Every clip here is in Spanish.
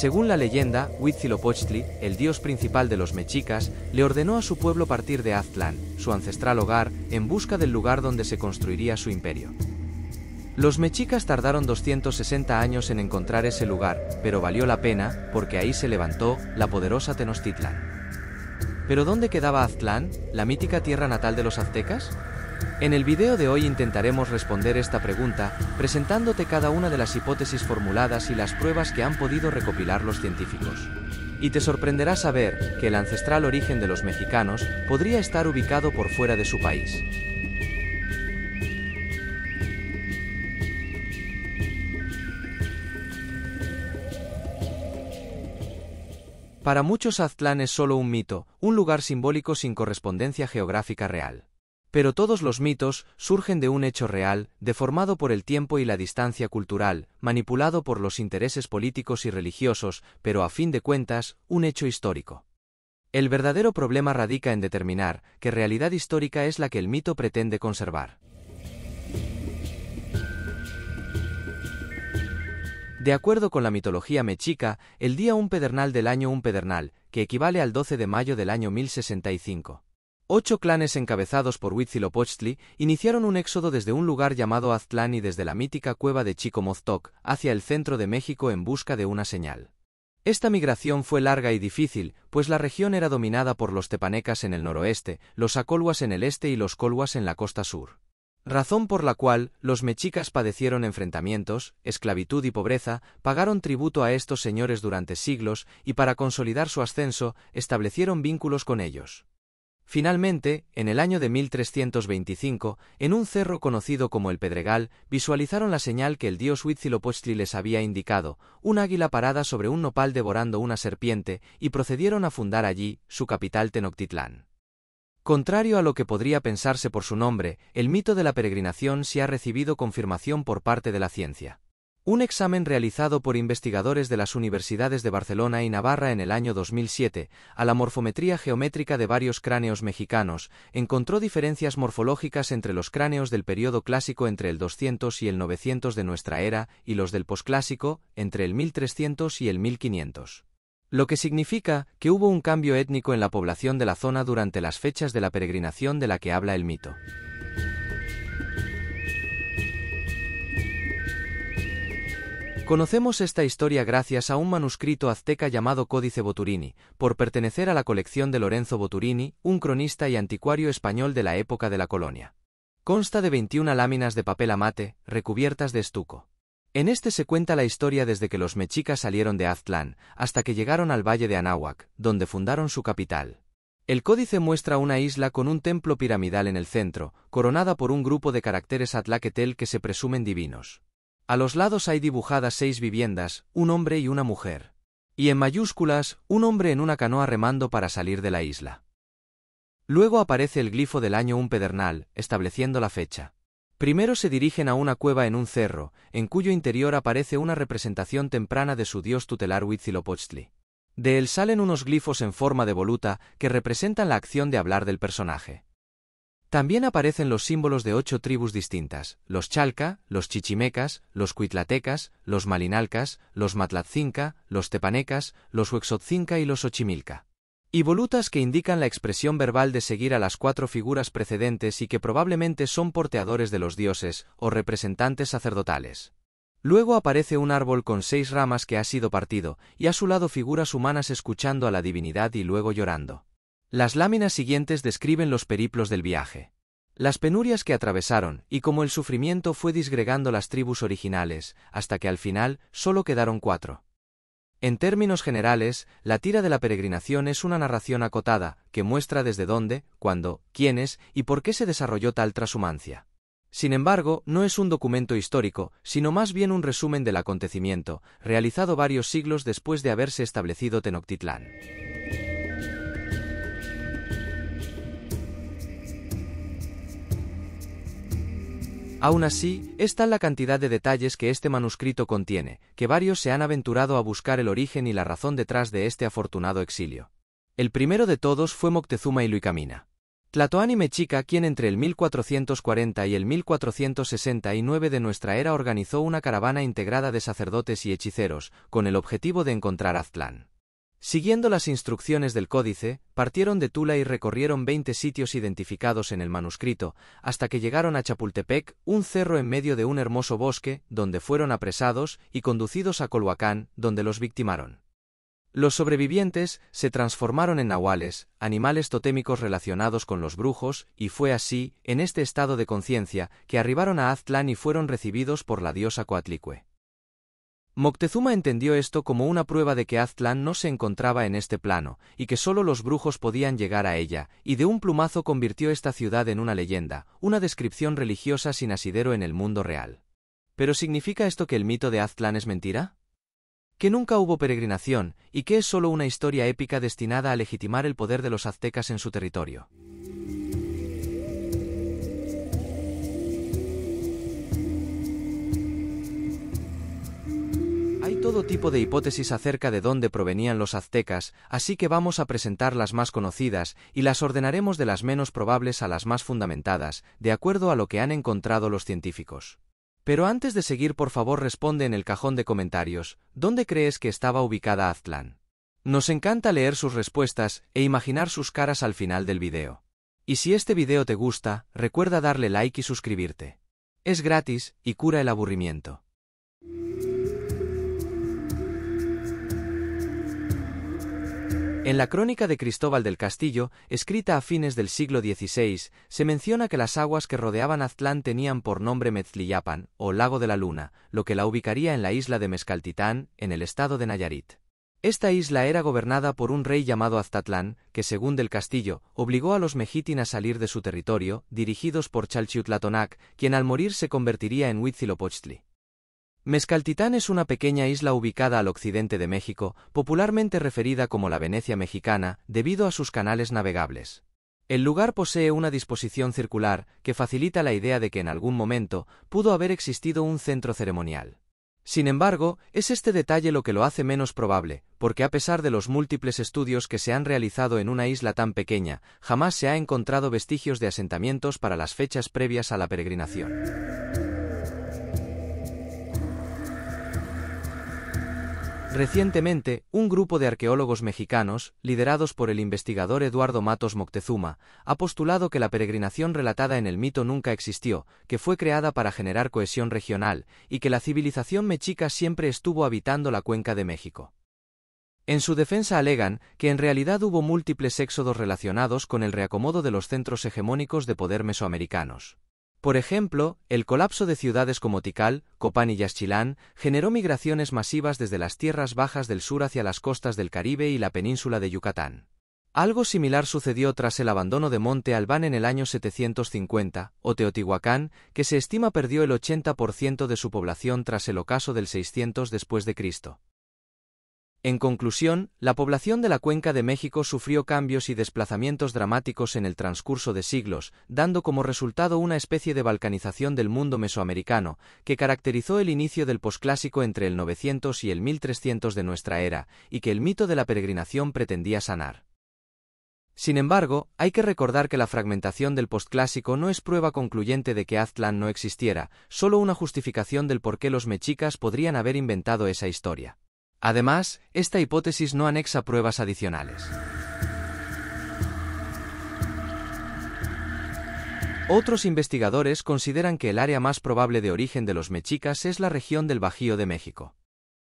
Según la leyenda, Huitzilopochtli, el dios principal de los mexicas, le ordenó a su pueblo partir de Aztlán, su ancestral hogar, en busca del lugar donde se construiría su imperio. Los mexicas tardaron 260 años en encontrar ese lugar, pero valió la pena, porque ahí se levantó la poderosa Tenochtitlan. ¿Pero dónde quedaba Aztlán, la mítica tierra natal de los aztecas? En el video de hoy intentaremos responder esta pregunta presentándote cada una de las hipótesis formuladas y las pruebas que han podido recopilar los científicos. Y te sorprenderá saber que el ancestral origen de los mexicanos podría estar ubicado por fuera de su país. Para muchos Aztlán es solo un mito, un lugar simbólico sin correspondencia geográfica real. Pero todos los mitos surgen de un hecho real, deformado por el tiempo y la distancia cultural, manipulado por los intereses políticos y religiosos, pero a fin de cuentas, un hecho histórico. El verdadero problema radica en determinar qué realidad histórica es la que el mito pretende conservar. De acuerdo con la mitología mexica, el día un pedernal del año un pedernal, que equivale al 12 de mayo del año 1065. Ocho clanes encabezados por Huitzilopochtli iniciaron un éxodo desde un lugar llamado Aztlán y desde la mítica cueva de Chicomoztoc hacia el centro de México en busca de una señal. Esta migración fue larga y difícil, pues la región era dominada por los tepanecas en el noroeste, los acolhuas en el este y los colhuas en la costa sur. Razón por la cual los mexicas padecieron enfrentamientos, esclavitud y pobreza, pagaron tributo a estos señores durante siglos y para consolidar su ascenso establecieron vínculos con ellos. Finalmente, en el año de 1325, en un cerro conocido como el Pedregal, visualizaron la señal que el dios Huitzilopochtli les había indicado, un águila parada sobre un nopal devorando una serpiente, y procedieron a fundar allí su capital Tenochtitlán. Contrario a lo que podría pensarse por su nombre, el mito de la peregrinación se ha recibido confirmación por parte de la ciencia. Un examen realizado por investigadores de las universidades de Barcelona y Navarra en el año 2007 a la morfometría geométrica de varios cráneos mexicanos encontró diferencias morfológicas entre los cráneos del periodo clásico entre el 200 y el 900 de nuestra era y los del posclásico entre el 1300 y el 1500. Lo que significa que hubo un cambio étnico en la población de la zona durante las fechas de la peregrinación de la que habla el mito. Conocemos esta historia gracias a un manuscrito azteca llamado Códice Boturini, por pertenecer a la colección de Lorenzo Boturini, un cronista y anticuario español de la época de la colonia. Consta de 21 láminas de papel amate, recubiertas de estuco. En este se cuenta la historia desde que los mexicas salieron de Aztlán hasta que llegaron al valle de Anáhuac, donde fundaron su capital. El códice muestra una isla con un templo piramidal en el centro, coronada por un grupo de caracteres atlaquetel que se presumen divinos. A los lados hay dibujadas seis viviendas, un hombre y una mujer. Y en mayúsculas, un hombre en una canoa remando para salir de la isla. Luego aparece el glifo del año un pedernal, estableciendo la fecha. Primero se dirigen a una cueva en un cerro, en cuyo interior aparece una representación temprana de su dios tutelar Huitzilopochtli. De él salen unos glifos en forma de voluta que representan la acción de hablar del personaje. También aparecen los símbolos de ocho tribus distintas, los chalca, los chichimecas, los cuitlatecas, los malinalcas, los matlatzinca, los tepanecas, los huexotzinca y los ochimilca. Y volutas que indican la expresión verbal de seguir a las cuatro figuras precedentes y que probablemente son porteadores de los dioses o representantes sacerdotales. Luego aparece un árbol con seis ramas que ha sido partido, y a su lado figuras humanas escuchando a la divinidad y luego llorando. Las láminas siguientes describen los periplos del viaje. Las penurias que atravesaron y cómo el sufrimiento fue disgregando las tribus originales, hasta que al final solo quedaron cuatro. En términos generales, la tira de la peregrinación es una narración acotada, que muestra desde dónde, cuándo, quiénes y por qué se desarrolló tal trashumancia. Sin embargo, no es un documento histórico, sino más bien un resumen del acontecimiento, realizado varios siglos después de haberse establecido Tenochtitlán. Aún así, es tal la cantidad de detalles que este manuscrito contiene, que varios se han aventurado a buscar el origen y la razón detrás de este afortunado exilio. El primero de todos fue Moctezuma y Luicamina. Tlatoani Mechica, quien entre el 1440 y el 1469 de nuestra era organizó una caravana integrada de sacerdotes y hechiceros, con el objetivo de encontrar Aztlán. Siguiendo las instrucciones del códice, partieron de Tula y recorrieron veinte sitios identificados en el manuscrito, hasta que llegaron a Chapultepec, un cerro en medio de un hermoso bosque, donde fueron apresados y conducidos a Colhuacán, donde los victimaron. Los sobrevivientes se transformaron en nahuales, animales totémicos relacionados con los brujos, y fue así, en este estado de conciencia, que arribaron a Aztlán y fueron recibidos por la diosa Coatlicue. Moctezuma entendió esto como una prueba de que Aztlán no se encontraba en este plano, y que solo los brujos podían llegar a ella, y de un plumazo convirtió esta ciudad en una leyenda, una descripción religiosa sin asidero en el mundo real. ¿Pero significa esto que el mito de Aztlán es mentira? ¿Que nunca hubo peregrinación, y que es solo una historia épica destinada a legitimar el poder de los aztecas en su territorio? todo tipo de hipótesis acerca de dónde provenían los aztecas, así que vamos a presentar las más conocidas y las ordenaremos de las menos probables a las más fundamentadas, de acuerdo a lo que han encontrado los científicos. Pero antes de seguir, por favor, responde en el cajón de comentarios, ¿dónde crees que estaba ubicada Aztlán? Nos encanta leer sus respuestas e imaginar sus caras al final del video. Y si este video te gusta, recuerda darle like y suscribirte. Es gratis y cura el aburrimiento. En la crónica de Cristóbal del Castillo, escrita a fines del siglo XVI, se menciona que las aguas que rodeaban Aztlán tenían por nombre Metzliyapan, o Lago de la Luna, lo que la ubicaría en la isla de Mezcaltitán, en el estado de Nayarit. Esta isla era gobernada por un rey llamado Aztatlán, que según del castillo, obligó a los mejitín a salir de su territorio, dirigidos por Chalchiutlatonac, quien al morir se convertiría en Huitzilopochtli. Mezcaltitán es una pequeña isla ubicada al occidente de México, popularmente referida como la Venecia mexicana, debido a sus canales navegables. El lugar posee una disposición circular que facilita la idea de que en algún momento pudo haber existido un centro ceremonial. Sin embargo, es este detalle lo que lo hace menos probable, porque a pesar de los múltiples estudios que se han realizado en una isla tan pequeña, jamás se ha encontrado vestigios de asentamientos para las fechas previas a la peregrinación. Recientemente, un grupo de arqueólogos mexicanos, liderados por el investigador Eduardo Matos Moctezuma, ha postulado que la peregrinación relatada en el mito nunca existió, que fue creada para generar cohesión regional, y que la civilización mexica siempre estuvo habitando la cuenca de México. En su defensa alegan que en realidad hubo múltiples éxodos relacionados con el reacomodo de los centros hegemónicos de poder mesoamericanos. Por ejemplo, el colapso de ciudades como Tikal, Copán y Yaxchilán generó migraciones masivas desde las tierras bajas del sur hacia las costas del Caribe y la península de Yucatán. Algo similar sucedió tras el abandono de Monte Albán en el año 750, o Teotihuacán, que se estima perdió el 80% de su población tras el ocaso del 600 después de Cristo. En conclusión, la población de la Cuenca de México sufrió cambios y desplazamientos dramáticos en el transcurso de siglos, dando como resultado una especie de balcanización del mundo mesoamericano, que caracterizó el inicio del posclásico entre el 900 y el 1300 de nuestra era, y que el mito de la peregrinación pretendía sanar. Sin embargo, hay que recordar que la fragmentación del postclásico no es prueba concluyente de que Aztlán no existiera, solo una justificación del por qué los mexicas podrían haber inventado esa historia. Además, esta hipótesis no anexa pruebas adicionales. Otros investigadores consideran que el área más probable de origen de los mechicas es la región del Bajío de México.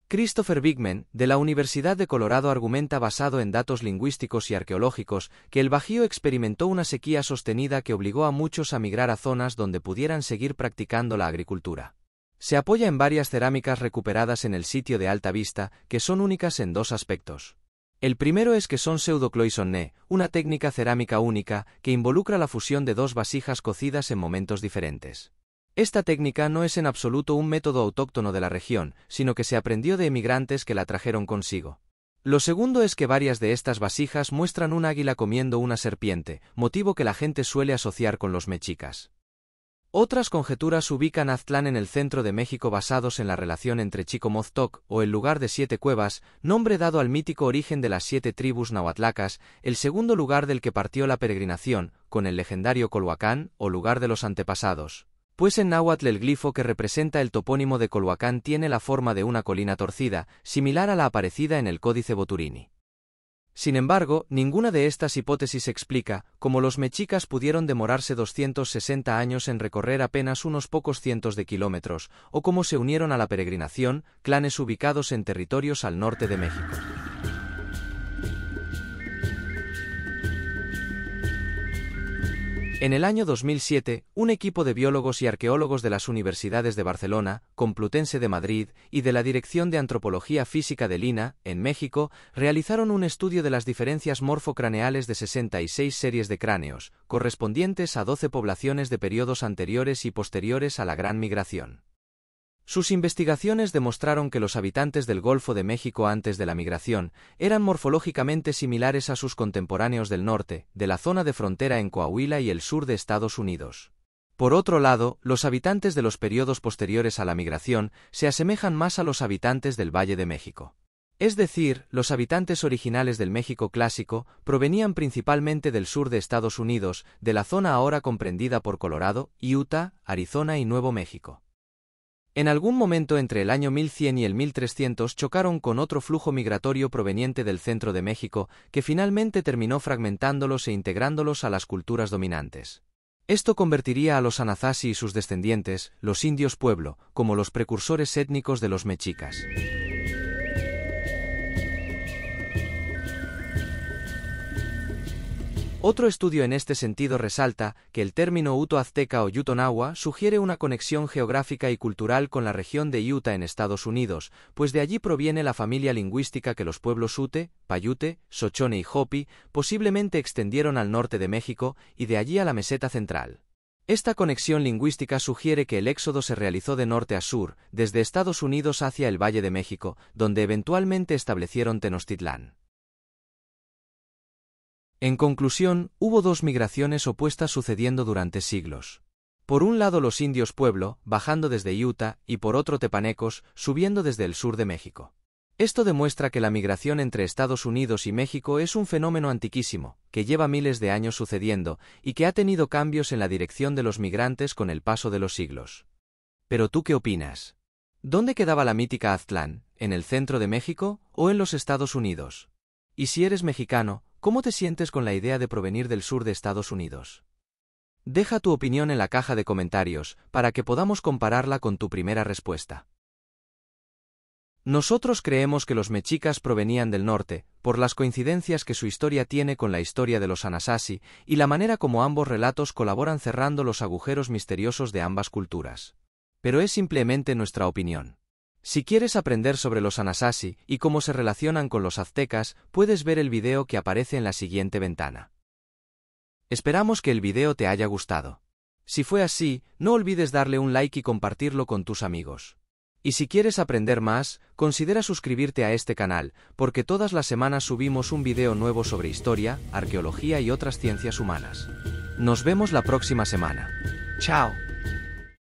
Christopher Bigman, de la Universidad de Colorado, argumenta basado en datos lingüísticos y arqueológicos que el Bajío experimentó una sequía sostenida que obligó a muchos a migrar a zonas donde pudieran seguir practicando la agricultura. Se apoya en varias cerámicas recuperadas en el sitio de Alta Vista, que son únicas en dos aspectos. El primero es que son pseudocloisonné, una técnica cerámica única que involucra la fusión de dos vasijas cocidas en momentos diferentes. Esta técnica no es en absoluto un método autóctono de la región, sino que se aprendió de emigrantes que la trajeron consigo. Lo segundo es que varias de estas vasijas muestran un águila comiendo una serpiente, motivo que la gente suele asociar con los mechicas. Otras conjeturas ubican Aztlán en el centro de México basados en la relación entre Chico Moztoc o el lugar de siete cuevas, nombre dado al mítico origen de las siete tribus nahuatlacas, el segundo lugar del que partió la peregrinación, con el legendario Colhuacán o lugar de los antepasados. Pues en náhuatl el glifo que representa el topónimo de Colhuacán tiene la forma de una colina torcida, similar a la aparecida en el Códice Boturini. Sin embargo, ninguna de estas hipótesis explica cómo los mechicas pudieron demorarse 260 años en recorrer apenas unos pocos cientos de kilómetros, o cómo se unieron a la peregrinación clanes ubicados en territorios al norte de México. En el año 2007, un equipo de biólogos y arqueólogos de las universidades de Barcelona, Complutense de Madrid y de la Dirección de Antropología Física de Lina, en México, realizaron un estudio de las diferencias morfocraneales de 66 series de cráneos, correspondientes a 12 poblaciones de periodos anteriores y posteriores a la Gran Migración. Sus investigaciones demostraron que los habitantes del Golfo de México antes de la migración eran morfológicamente similares a sus contemporáneos del norte, de la zona de frontera en Coahuila y el sur de Estados Unidos. Por otro lado, los habitantes de los periodos posteriores a la migración se asemejan más a los habitantes del Valle de México. Es decir, los habitantes originales del México clásico provenían principalmente del sur de Estados Unidos, de la zona ahora comprendida por Colorado, Utah, Arizona y Nuevo México. En algún momento entre el año 1100 y el 1300 chocaron con otro flujo migratorio proveniente del centro de México, que finalmente terminó fragmentándolos e integrándolos a las culturas dominantes. Esto convertiría a los anazasi y sus descendientes, los indios pueblo, como los precursores étnicos de los mexicas. Otro estudio en este sentido resalta que el término Uto azteca o Yutonawa sugiere una conexión geográfica y cultural con la región de Utah en Estados Unidos, pues de allí proviene la familia lingüística que los pueblos Ute, Payute, Sochone y Hopi posiblemente extendieron al norte de México y de allí a la meseta central. Esta conexión lingüística sugiere que el éxodo se realizó de norte a sur, desde Estados Unidos hacia el Valle de México, donde eventualmente establecieron Tenochtitlán. En conclusión, hubo dos migraciones opuestas sucediendo durante siglos. Por un lado los indios pueblo, bajando desde Utah, y por otro tepanecos, subiendo desde el sur de México. Esto demuestra que la migración entre Estados Unidos y México es un fenómeno antiquísimo, que lleva miles de años sucediendo, y que ha tenido cambios en la dirección de los migrantes con el paso de los siglos. Pero tú qué opinas? ¿Dónde quedaba la mítica Aztlán? ¿En el centro de México o en los Estados Unidos? Y si eres mexicano, ¿Cómo te sientes con la idea de provenir del sur de Estados Unidos? Deja tu opinión en la caja de comentarios para que podamos compararla con tu primera respuesta. Nosotros creemos que los mechicas provenían del norte, por las coincidencias que su historia tiene con la historia de los Anasazi y la manera como ambos relatos colaboran cerrando los agujeros misteriosos de ambas culturas. Pero es simplemente nuestra opinión. Si quieres aprender sobre los Anasazi y cómo se relacionan con los aztecas, puedes ver el video que aparece en la siguiente ventana. Esperamos que el video te haya gustado. Si fue así, no olvides darle un like y compartirlo con tus amigos. Y si quieres aprender más, considera suscribirte a este canal, porque todas las semanas subimos un video nuevo sobre historia, arqueología y otras ciencias humanas. Nos vemos la próxima semana. ¡Chao!